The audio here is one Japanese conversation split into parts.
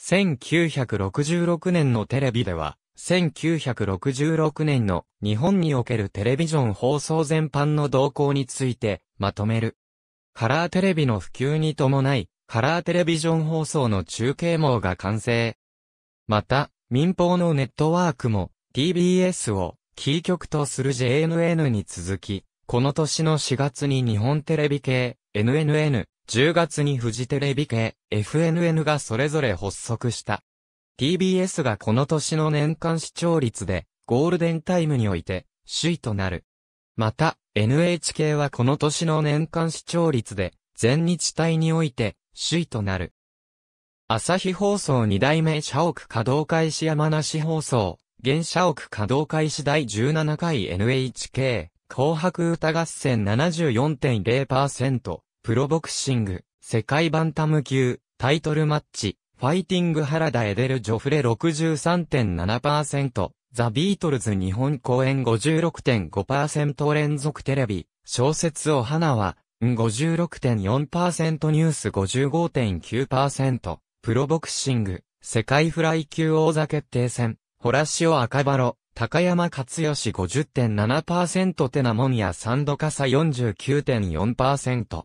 1966年のテレビでは、1966年の日本におけるテレビジョン放送全般の動向についてまとめる。カラーテレビの普及に伴い、カラーテレビジョン放送の中継網が完成。また、民放のネットワークも TBS をキー局とする JNN に続き、この年の4月に日本テレビ系 NNN 10月にフジテレビ系、FNN がそれぞれ発足した。TBS がこの年の年間視聴率で、ゴールデンタイムにおいて、首位となる。また、NHK はこの年の年間視聴率で、全日帯において、首位となる。朝日放送二代目社屋稼働開始山梨放送、現社屋稼働開始第17回 NHK、紅白歌合戦74.0%。プロボクシング、世界バンタム級、タイトルマッチ、ファイティング原田エデル・ジョフレ63.7%、ザ・ビートルズ日本公演56.5%連続テレビ、小説お花は、56.4%ニュース55.9%、プロボクシング、世界フライ級王座決定戦、ホラシオ赤バロ、高山勝義50.7%テナモニアサンドカサ49.4%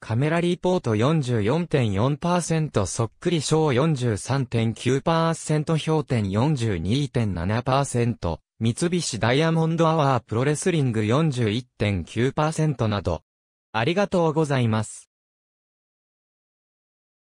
カメラリポート44.4%そっくり賞43.9%評点42.7%三菱ダイヤモンドアワープロレスリング41.9%など。ありがとうございます。